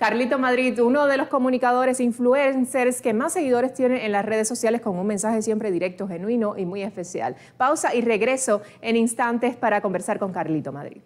Carlito Madrid, uno de los comunicadores e influencers que más seguidores tiene en las redes sociales con un mensaje siempre directo, genuino y muy especial. Pausa y regreso en instantes para conversar con Carlito Madrid.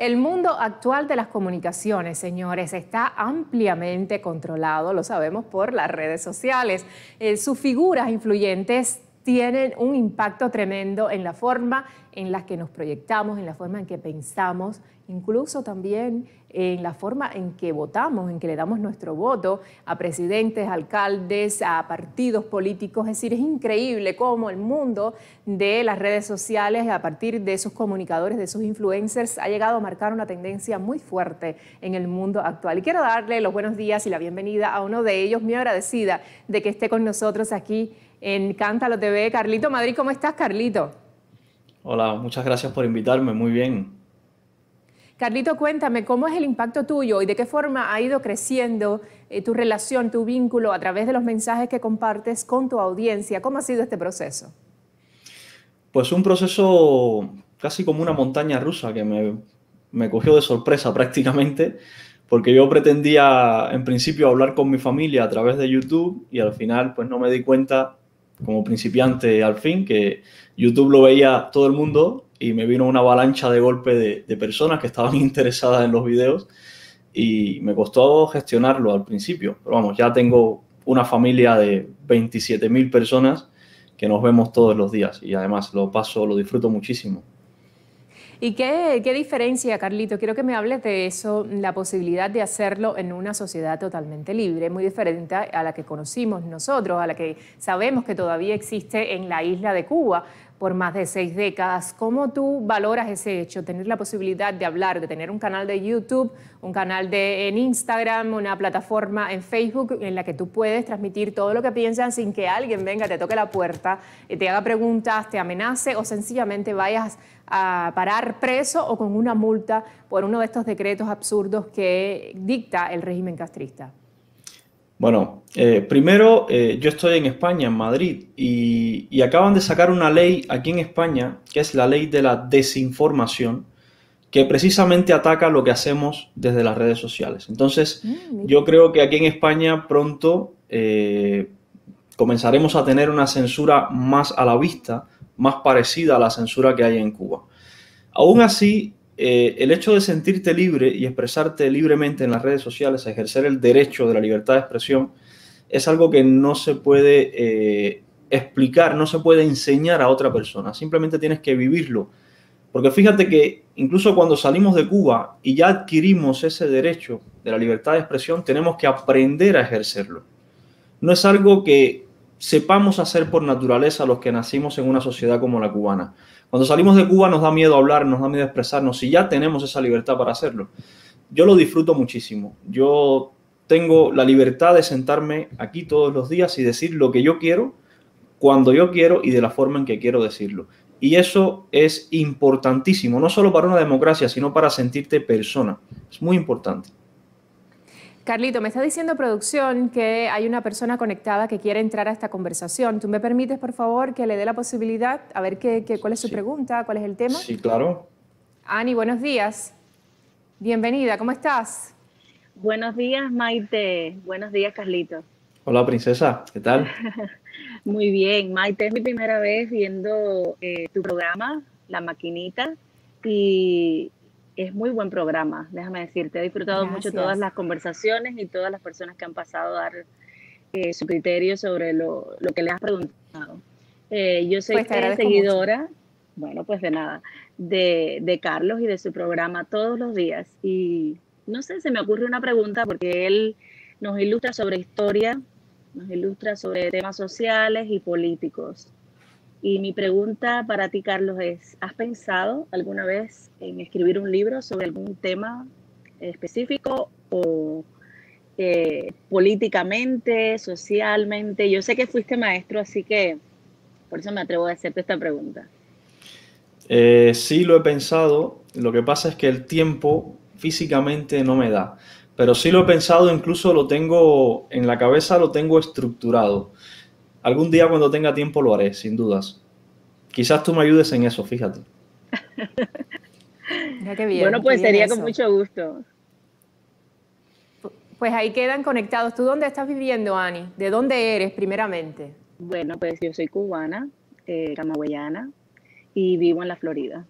El mundo actual de las comunicaciones, señores, está ampliamente controlado, lo sabemos, por las redes sociales. Eh, sus figuras influyentes tienen un impacto tremendo en la forma en las que nos proyectamos, en la forma en que pensamos, incluso también en la forma en que votamos, en que le damos nuestro voto a presidentes, alcaldes, a partidos políticos. Es decir, es increíble cómo el mundo de las redes sociales, a partir de esos comunicadores, de esos influencers, ha llegado a marcar una tendencia muy fuerte en el mundo actual. Y quiero darle los buenos días y la bienvenida a uno de ellos, muy agradecida de que esté con nosotros aquí en Cántalo TV. Carlito Madrid, ¿cómo estás, Carlito? Hola, muchas gracias por invitarme, muy bien. Carlito, cuéntame, ¿cómo es el impacto tuyo y de qué forma ha ido creciendo eh, tu relación, tu vínculo a través de los mensajes que compartes con tu audiencia? ¿Cómo ha sido este proceso? Pues un proceso casi como una montaña rusa que me, me cogió de sorpresa prácticamente, porque yo pretendía en principio hablar con mi familia a través de YouTube y al final pues no me di cuenta como principiante al fin, que YouTube lo veía todo el mundo y me vino una avalancha de golpe de, personas que estaban interesadas en los videos y me costó gestionarlo al principio. Pero vamos, ya tengo una familia de 27.000 personas que nos vemos todos los días y además lo paso, lo disfruto muchísimo. ¿Y qué, qué diferencia, Carlito? Quiero que me hables de eso, la posibilidad de hacerlo en una sociedad totalmente libre, muy diferente a la que conocimos nosotros, a la que sabemos que todavía existe en la isla de Cuba por más de seis décadas. ¿Cómo tú valoras ese hecho, tener la posibilidad de hablar, de tener un canal de YouTube, un canal de, en Instagram, una plataforma en Facebook en la que tú puedes transmitir todo lo que piensas sin que alguien venga, te toque la puerta, eh, te haga preguntas, te amenace o sencillamente vayas a parar preso o con una multa por uno de estos decretos absurdos que dicta el régimen castrista? Bueno, eh, primero, eh, yo estoy en España, en Madrid, y, acaban de sacar una ley aquí en España, que es la ley de la desinformación, que precisamente ataca lo que hacemos desde las redes sociales. Entonces, mm, yo creo que aquí en España pronto eh, comenzaremos a tener una censura más a la vista, más parecida a la censura que hay en Cuba. Aún así, eh, el hecho de sentirte libre y expresarte libremente en las redes sociales, ejercer el derecho de la libertad de expresión, es algo que no se puede eh, explicar, no se puede enseñar a otra persona, simplemente tienes que vivirlo. Porque fíjate que incluso cuando salimos de Cuba y ya adquirimos ese derecho de la libertad de expresión, tenemos que aprender a ejercerlo. No es algo que sepamos hacer por naturaleza los que nacimos en una sociedad como la cubana. Cuando salimos de Cuba nos da miedo hablar, nos da miedo expresarnos, y ya tenemos esa libertad para hacerlo. Yo lo disfruto muchísimo. Yo tengo la libertad de sentarme aquí todos los días y decir lo que yo quiero, cuando yo quiero y de la forma en que quiero decirlo. Y eso es importantísimo, no solo para una democracia, sino para sentirte persona. Es muy importante. Carlito, me está diciendo producción que hay una persona conectada que quiere entrar a esta conversación. ¿Tú me permites, por favor, que le dé la posibilidad? A ver qué, cuál es su pregunta, cuál es el tema. Sí, claro. Ani, buenos días. Bienvenida, ¿cómo estás? Buenos días, Maite. Buenos días, Carlito. Hola, princesa. ¿Qué tal? Muy bien, Maite. Es mi primera vez viendo eh, tu programa, La Maquinita, y es muy buen programa, déjame decirte. He disfrutado mucho todas las conversaciones y todas las personas que han pasado a dar eh, su criterio sobre lo, que le has preguntado. Eh, yo soy pues seguidora, bueno, pues de nada, de, de Carlos y de su programa todos los días. Y no sé, se me ocurre una pregunta porque él nos ilustra sobre historia, nos ilustra sobre temas sociales y políticos. Y mi pregunta para ti, Carlos, es, ¿has pensado alguna vez en escribir un libro sobre algún tema específico o eh, políticamente, socialmente? Yo sé que fuiste maestro, así que por eso me atrevo a hacerte esta pregunta. Eh, sí, lo he pensado. Lo que pasa es que el tiempo físicamente no me da. Pero sí lo he pensado, incluso lo tengo en la cabeza, lo tengo estructurado. Algún día cuando tenga tiempo lo haré, sin dudas. Quizás tú me ayudes en eso, fíjate. bueno, pues sería con mucho gusto. Pues ahí quedan conectados. ¿Tú dónde estás viviendo, Ani? ¿De dónde eres primeramente? Bueno, pues yo soy cubana, eh, camagüeyana, y vivo en la Florida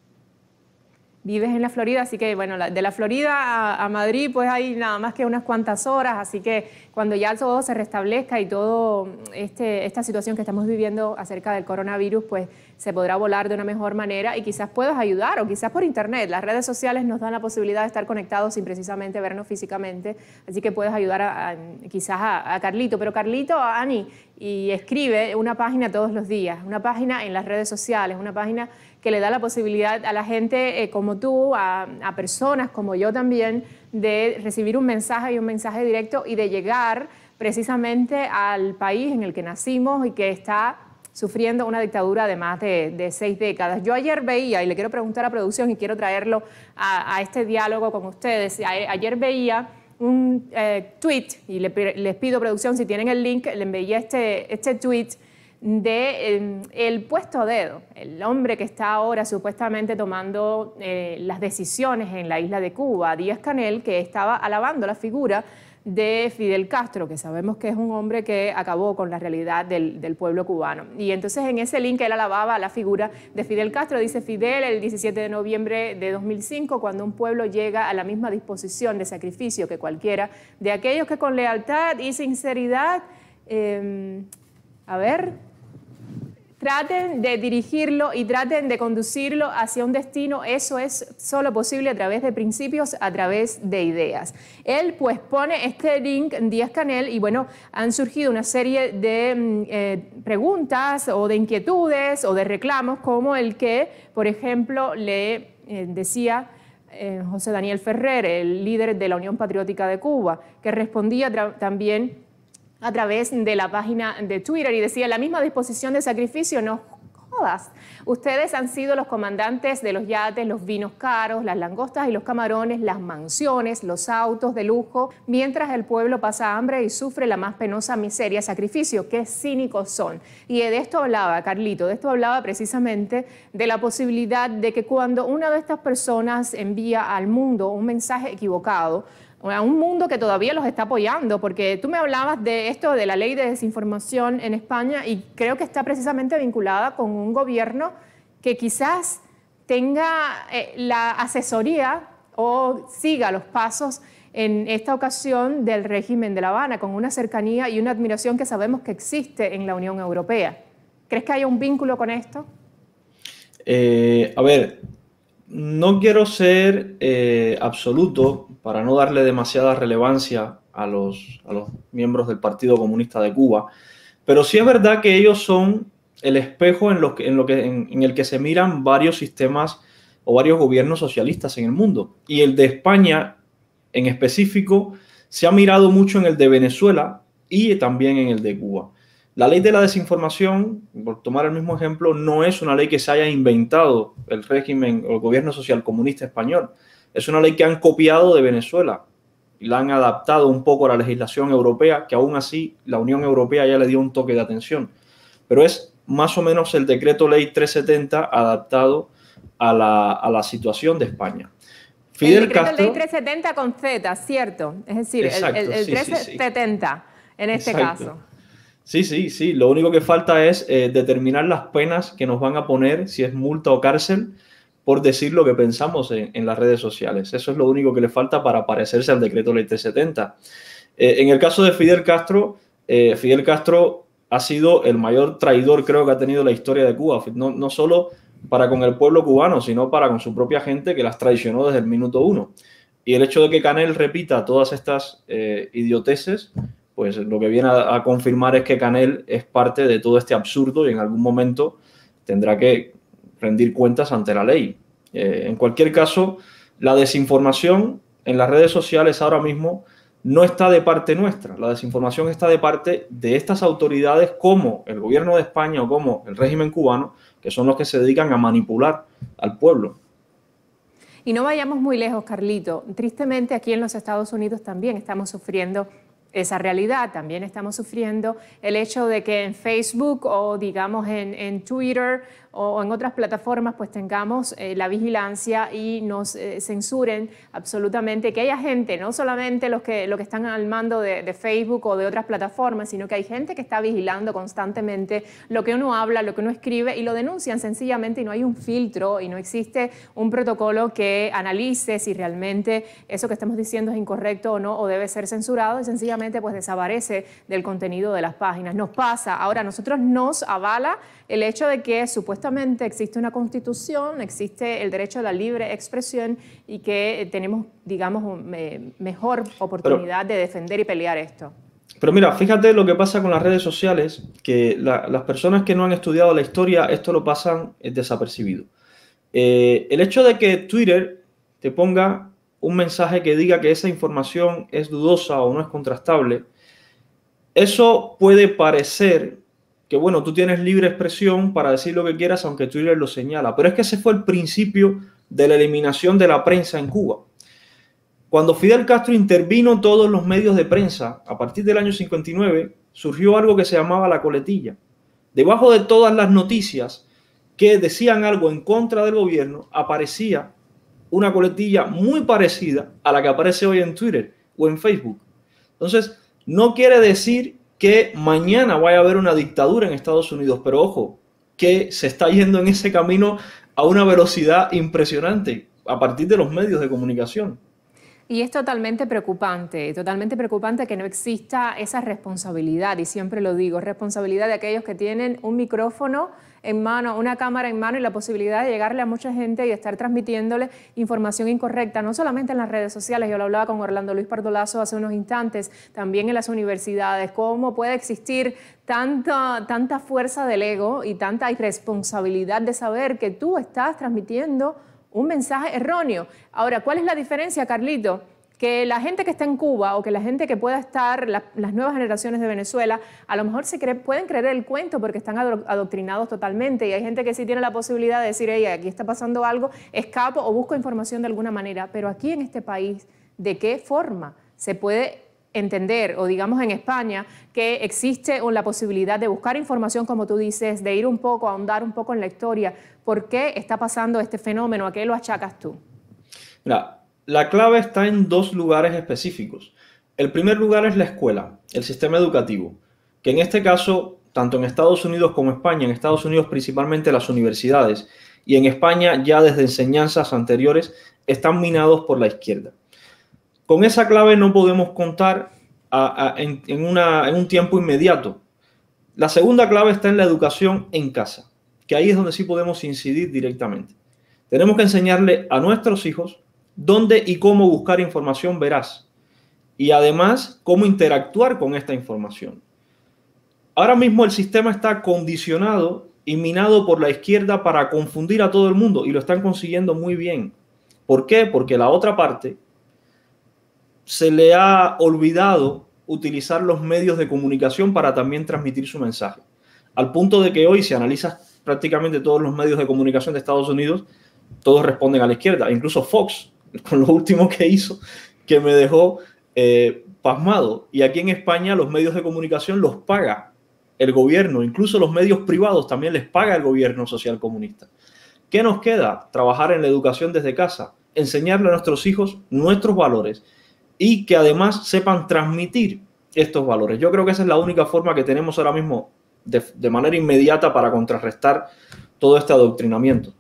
vives en la Florida, así que bueno, de la Florida a, Madrid pues hay nada más que unas cuantas horas, así que cuando ya todo se restablezca y todo este, esta situación que estamos viviendo acerca del coronavirus, pues se podrá volar de una mejor manera y quizás puedas ayudar o quizás por internet. Las redes sociales nos dan la posibilidad de estar conectados sin precisamente vernos físicamente, así que puedes ayudar a, quizás a, Carlito, pero Carlito, a Ani, y escribe una página todos los días, una página en las redes sociales, una página que le da la posibilidad a la gente eh, como tú, a, personas como yo también, de recibir un mensaje y un mensaje directo y de llegar precisamente al país en el que nacimos y que está sufriendo una dictadura de más de, seis décadas. Yo ayer veía, y le quiero preguntar a producción y quiero traerlo a, este diálogo con ustedes, ayer veía un eh, tweet, y les pido producción si tienen el link, le envié este, este tweet de em, el puesto a dedo, el hombre que está ahora supuestamente tomando eh, las decisiones en la isla de Cuba, Díaz Canel, que estaba alabando la figura de Fidel Castro, que sabemos que es un hombre que acabó con la realidad del, pueblo cubano. Y entonces en ese link él alababa la figura de Fidel Castro, dice Fidel el 17 de noviembre de 2005, cuando un pueblo llega a la misma disposición de sacrificio que cualquiera de aquellos que con lealtad y sinceridad, em, a ver, traten de dirigirlo y traten de conducirlo hacia un destino, eso es solo posible a través de principios, a través de ideas. Él pues pone este link en Díaz Canel y bueno, han surgido una serie de mm, eh, preguntas o de inquietudes o de reclamos como el que, por ejemplo, le eh, decía... Eh, José Daniel Ferrer, el líder de la Unión Patriótica de Cuba, que respondía también a través de la página de Twitter y decía, la misma disposición de sacrificio no jodas. Ustedes han sido los comandantes de los yates, los vinos caros, las langostas y los camarones, las mansiones, los autos de lujo, mientras el pueblo pasa hambre y sufre la más penosa miseria, sacrificio. Qué cínicos son. Y de esto hablaba, Carlito, de esto hablaba precisamente de la posibilidad de que cuando una de estas personas envía al mundo un mensaje equivocado, a un mundo que todavía los está apoyando, porque tú me hablabas de esto, de la ley de desinformación en España, y creo que está precisamente vinculada con un gobierno que quizás tenga eh, la asesoría o siga los pasos en esta ocasión del régimen de La Habana, con una cercanía y una admiración que sabemos que existe en la Unión Europea. ¿Crees que haya un vínculo con esto? Eh, a ver, no quiero ser eh, absoluto para no darle demasiada relevancia a los, miembros del Partido Comunista de Cuba, pero sí es verdad que ellos son el espejo en, que, en el que se miran varios sistemas o varios gobiernos socialistas en el mundo. Y el de España en específico se ha mirado mucho en el de Venezuela y también en el de Cuba. La ley de la desinformación, por tomar el mismo ejemplo, no es una ley que se haya inventado el régimen o el gobierno socialcomunista español. Es una ley que han copiado de Venezuela y la han adaptado un poco a la legislación europea, que aún así la Unión Europea ya le dio un toque de atención. Pero es más o menos el decreto ley 370 adaptado a la, situación de España. Fidel el decreto ley 370 con Z, ¿cierto? Es decir, el, el, 370 en este caso. Sí, sí, sí. Lo único que falta es eh, determinar las penas que nos van a poner, si es multa o cárcel, por decir lo que pensamos en, las redes sociales. Eso es lo único que le falta para parecerse al decreto ley 370. Eh, en el caso de Fidel Castro, eh, Fidel Castro ha sido el mayor traidor, creo que ha tenido la historia de Cuba. No, solo para con el pueblo cubano, sino para con su propia gente que las traicionó desde el minuto uno. Y el hecho de que Canel repita todas estas idioteses... idioteces, pues lo que viene a, confirmar es que Canel es parte de todo este absurdo y en algún momento tendrá que rendir cuentas ante la ley. Eh, en cualquier caso, la desinformación en las redes sociales ahora mismo no está de parte nuestra, la desinformación está de parte de estas autoridades como el gobierno de España o como el régimen cubano, que son los que se dedican a manipular al pueblo. Y no vayamos muy lejos, Carlito. Tristemente aquí en los Estados Unidos también estamos sufriendo esa realidad. También estamos sufriendo el hecho de que en Facebook o digamos en, en Twitter o, en otras plataformas pues tengamos eh, la vigilancia y nos eh, censuren absolutamente, que haya gente, no solamente los que, los que están al mando de, de, Facebook o de otras plataformas, sino que hay gente que está vigilando constantemente lo que uno habla, lo que uno escribe y lo denuncian sencillamente y no hay un filtro y no existe un protocolo que analice si realmente eso que estamos diciendo es incorrecto o no o debe ser censurado y sencillamente pues desaparece del contenido de las páginas. Nos pasa, ahora nosotros nos avala el hecho de que supuestamente Justamente, existe una constitución, existe el derecho a la libre expresión y que eh, tenemos, digamos, eh, mejor oportunidad de defender y pelear esto. Pero mira, fíjate lo que pasa con las redes sociales, que las personas que no han estudiado la historia, esto lo pasan eh, desapercibido. el hecho de que Twitter te ponga un mensaje que diga que esa información es dudosa o no es contrastable, eso puede parecer que bueno, tú tienes libre expresión para decir lo que quieras, aunque Twitter lo señala. Pero es que ese fue el principio de la eliminación de la prensa en Cuba. Cuando Fidel Castro intervino todos los medios de prensa, a partir del año 59, surgió algo que se llamaba la coletilla. Debajo de todas las noticias que decían algo en contra del gobierno, aparecía una coletilla muy parecida a la que aparece hoy en Twitter o en Facebook. Entonces, no quiere decir que mañana vaya a haber una dictadura en Estados Unidos, pero ojo, que se está yendo en ese camino a una velocidad impresionante a partir de los medios de comunicación. Y es totalmente preocupante, totalmente preocupante que no exista esa responsabilidad, y siempre lo digo, responsabilidad de aquellos que tienen un micrófono en mano, una cámara en mano y la posibilidad de llegarle a mucha gente y estar transmitiéndole información incorrecta, no solamente en las redes sociales, yo lo hablaba con Orlando Luis Pardolazo hace unos instantes, también en las universidades, cómo puede existir tanta, tanta fuerza del ego y tanta irresponsabilidad de saber que tú estás transmitiendo un mensaje erróneo. Ahora, ¿cuál es la diferencia, Carlito? que la gente que está en Cuba o que la gente que pueda estar, las nuevas generaciones de Venezuela, a lo mejor se pueden creer el cuento porque están adoctrinados totalmente y hay gente que sí tiene la posibilidad de decir, hey, aquí está pasando algo, escapo o busco información de alguna manera, pero aquí en este país, ¿de qué forma se puede entender, o digamos en España, que existe la posibilidad de buscar información, como tú dices, de ir un poco, ahondar un poco en la historia, por qué está pasando este fenómeno, a qué lo achacas tú? La clave está en dos lugares específicos. El primer lugar es la escuela, el sistema educativo, que en este caso, tanto en Estados Unidos como España, en Estados Unidos principalmente las universidades y en España ya desde enseñanzas anteriores, están minados por la izquierda. Con esa clave no podemos contar en un tiempo inmediato. La segunda clave está en la educación en casa, que ahí es donde sí podemos incidir directamente. Tenemos que enseñarle a nuestros hijos dónde y cómo buscar información verás. y además cómo interactuar con esta información. Ahora mismo el sistema está condicionado y minado por la izquierda para confundir a todo el mundo y lo están consiguiendo muy bien. ¿Por qué? Porque la otra parte se le ha olvidado utilizar los medios de comunicación para también transmitir su mensaje. Al punto de que hoy, se analiza prácticamente todos los medios de comunicación de Estados Unidos, todos responden a la izquierda. Incluso Fox con lo último que hizo, que me dejó eh, pasmado. Y aquí en España los medios de comunicación los paga el gobierno, incluso los medios privados también les paga el gobierno social comunista. ¿Qué nos queda? Trabajar en la educación desde casa, enseñarle a nuestros hijos nuestros valores y que además sepan transmitir estos valores. Yo creo que esa es la única forma que tenemos ahora mismo de manera inmediata para contrarrestar todo este adoctrinamiento.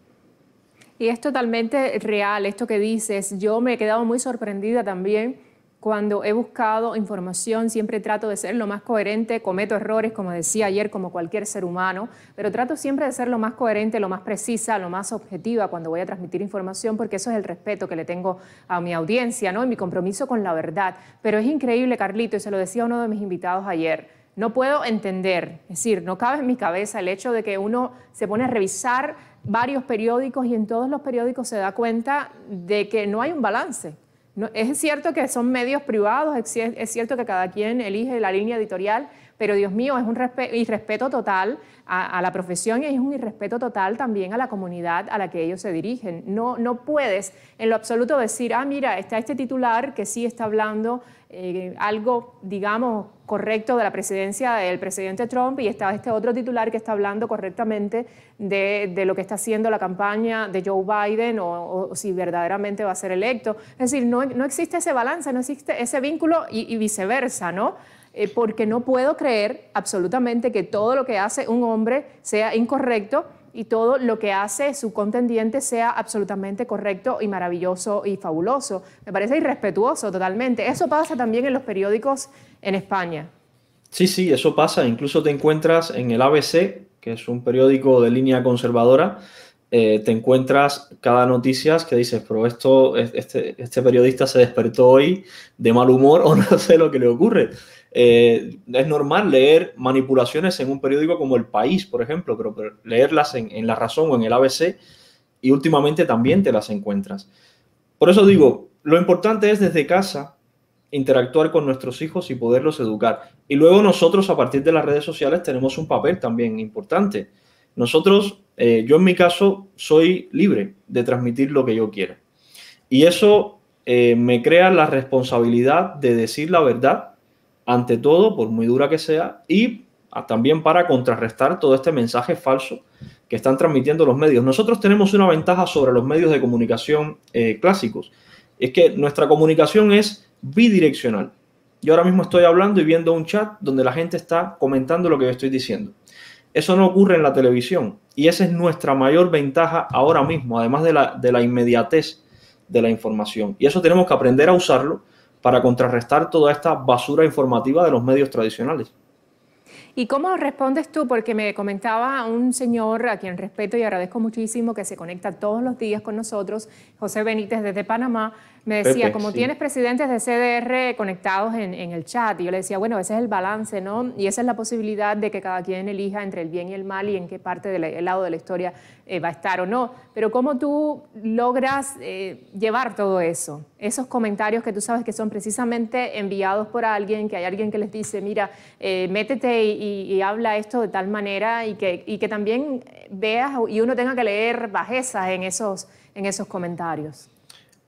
Y es totalmente real esto que dices. Yo me he quedado muy sorprendida también cuando he buscado información, siempre trato de ser lo más coherente, cometo errores, como decía ayer, como cualquier ser humano, pero trato siempre de ser lo más coherente, lo más precisa, lo más objetiva cuando voy a transmitir información, porque eso es el respeto que le tengo a mi audiencia, ¿no? Y mi compromiso con la verdad. Pero es increíble, Carlito, y se lo decía uno de mis invitados ayer, no puedo entender, es decir, no cabe en mi cabeza el hecho de que uno se pone a revisar varios periódicos y en todos los periódicos se da cuenta de que no hay un balance. es cierto que son medios privados, es cierto que cada quien elige la línea editorial, pero Dios mío, es un irrespeto total a, la profesión y es un irrespeto total también a la comunidad a la que ellos se dirigen. No, no puedes en lo absoluto decir, ah, mira, está este titular que sí está hablando eh, algo, digamos, correcto de la presidencia del presidente Trump y está este otro titular que está hablando correctamente de, lo que está haciendo la campaña de Joe Biden o, si verdaderamente va a ser electo. Es decir, no, existe ese balance, no existe ese vínculo y, y viceversa, ¿no? Eh, porque no puedo creer absolutamente que todo lo que hace un hombre sea incorrecto y todo lo que hace su contendiente sea absolutamente correcto y maravilloso y fabuloso. Me parece irrespetuoso totalmente. Eso pasa también en los periódicos en España. Sí, sí, eso pasa. Incluso te encuentras en el ABC, que es un periódico de línea conservadora, eh, te encuentras cada noticias que dices, pero esto, este, este, periodista se despertó hoy de mal humor o no sé lo que le ocurre. Eh, es normal leer manipulaciones en un periódico como El País, por ejemplo, pero, leerlas en, en La Razón o en el ABC y últimamente también te las encuentras. Por eso digo, lo importante es desde casa interactuar con nuestros hijos y poderlos educar. Y luego nosotros a partir de las redes sociales tenemos un papel también importante nosotros, eh, yo en mi caso, soy libre de transmitir lo que yo quiera. Y eso eh, me crea la responsabilidad de decir la verdad, ante todo, por muy dura que sea, y ah, también para contrarrestar todo este mensaje falso que están transmitiendo los medios. Nosotros tenemos una ventaja sobre los medios de comunicación eh, clásicos. Es que nuestra comunicación es bidireccional. Yo ahora mismo estoy hablando y viendo un chat donde la gente está comentando lo que yo estoy diciendo. Eso no ocurre en la televisión y esa es nuestra mayor ventaja ahora mismo, además de la, de la inmediatez de la información. Y eso tenemos que aprender a usarlo para contrarrestar toda esta basura informativa de los medios tradicionales. ¿Y cómo respondes tú? Porque me comentaba un señor a quien respeto y agradezco muchísimo que se conecta todos los días con nosotros, José Benítez desde Panamá, me decía, como tienes presidentes de CDR conectados en, el chat, y yo le decía, bueno, ese es el balance, ¿no? Y esa es la posibilidad de que cada quien elija entre el bien y el mal y en qué parte del lado de la historia eh, va a estar o no. Pero ¿cómo tú logras eh, llevar todo eso? Esos comentarios que tú sabes que son precisamente enviados por alguien, que hay alguien que les dice, mira, eh, métete y, habla esto de tal manera y que, que también veas y uno tenga que leer bajezas en esos, en esos comentarios.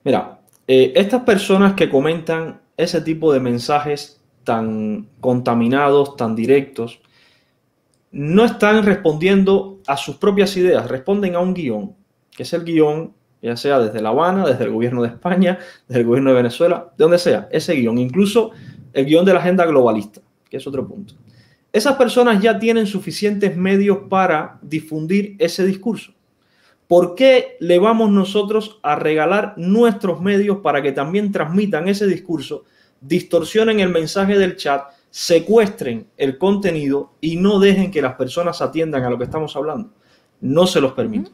Mira, eh, estas personas que comentan ese tipo de mensajes tan contaminados, tan directos, no están respondiendo a sus propias ideas, responden a un guión, que es el guión, ya sea desde La Habana, desde el gobierno de España, desde el gobierno de Venezuela, de donde sea, ese guión, incluso el guión de la agenda globalista, que es otro punto. Esas personas ya tienen suficientes medios para difundir ese discurso. ¿Por qué le vamos nosotros a regalar nuestros medios para que también transmitan ese discurso, distorsionen el mensaje del chat, secuestren el contenido y no dejen que las personas atiendan a lo que estamos hablando? No se los permito.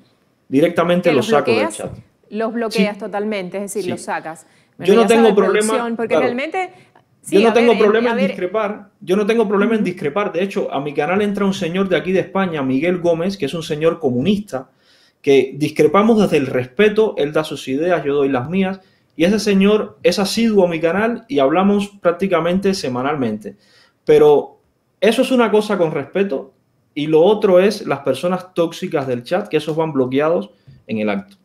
Directamente los, saco del chat. Los bloqueas totalmente, es decir, los sacas. Yo no tengo problema. yo no tengo problema en discrepar. Yo no tengo problema en discrepar. De hecho, a mi canal entra un señor de aquí de España, Miguel Gómez, que es un señor comunista, que discrepamos desde el respeto, él da sus ideas, yo doy las mías, y ese señor es asiduo a mi canal y hablamos prácticamente semanalmente. Pero eso es una cosa con respeto y lo otro es las personas tóxicas del chat, que esos van bloqueados en el acto.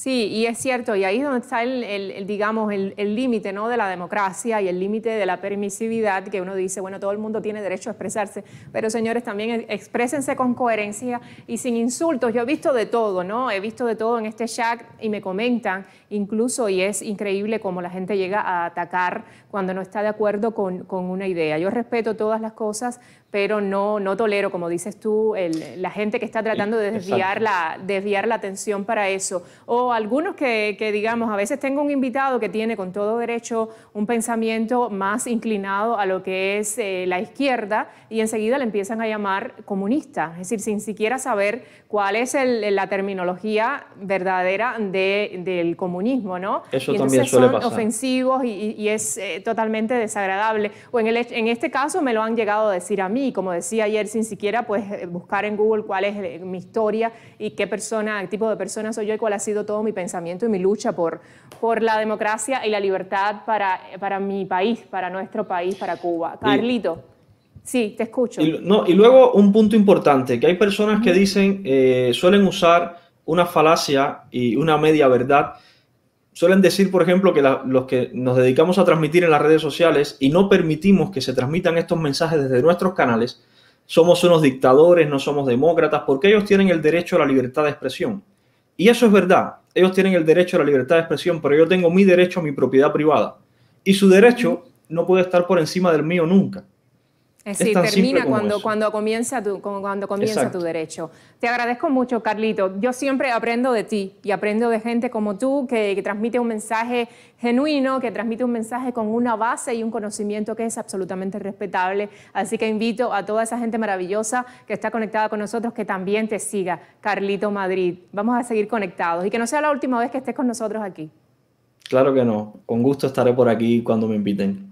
Sí, y es cierto, y ahí es donde está el, digamos, el límite ¿no? de la democracia y el límite de la permisividad, que uno dice, bueno, todo el mundo tiene derecho a expresarse, pero señores, también e, exprésense con coherencia y sin insultos. Yo he visto de todo, ¿no? He visto de todo en este chat y me comentan incluso, y es increíble cómo la gente llega a atacar cuando no está de acuerdo con, con una idea. Yo respeto todas las cosas, pero no, no tolero, como dices tú, la gente que está tratando de desviar la, desviar la atención para eso. O algunos que, digamos, a veces tengo un invitado que tiene con todo derecho un pensamiento más inclinado a lo que es eh, la izquierda y enseguida le empiezan a llamar comunista, es decir, sin siquiera saber cuál es la terminología verdadera del comunismo, ¿no? Eso y también son ofensivos y, es eh, totalmente desagradable. O en, el, en este caso me lo han llegado a decir a mí y como decía ayer, sin siquiera pues, eh, buscar en Google cuál es eh, mi historia y qué persona, tipo de persona soy yo y cuál ha sido todo mi pensamiento y mi lucha por, por la democracia y la libertad para, eh, para mi país, para nuestro país, para Cuba. Carlito. Sí, te escucho. Y, no, y luego un punto importante, que hay personas que dicen, suelen usar una falacia y una media verdad suelen decir, por ejemplo, que los que nos dedicamos a transmitir en las redes sociales y no permitimos que se transmitan estos mensajes desde nuestros canales, somos unos dictadores, no somos demócratas, porque ellos tienen el derecho a la libertad de expresión. Y eso es verdad, ellos tienen el derecho a la libertad de expresión, pero yo tengo mi derecho a mi propiedad privada. Y su derecho no puede estar por encima del mío nunca. Es decir, termina cuando, cuando comienza, tu, cuando comienza tu derecho. Te agradezco mucho, Carlito. Yo siempre aprendo de ti y aprendo de gente como tú que, transmite un mensaje genuino, que transmite un mensaje con una base y un conocimiento que es absolutamente respetable. Así que invito a toda esa gente maravillosa que está conectada con nosotros que también te siga, Carlito Madrid. Vamos a seguir conectados y que no sea la última vez que estés con nosotros aquí. Claro que no. Con gusto estaré por aquí cuando me inviten.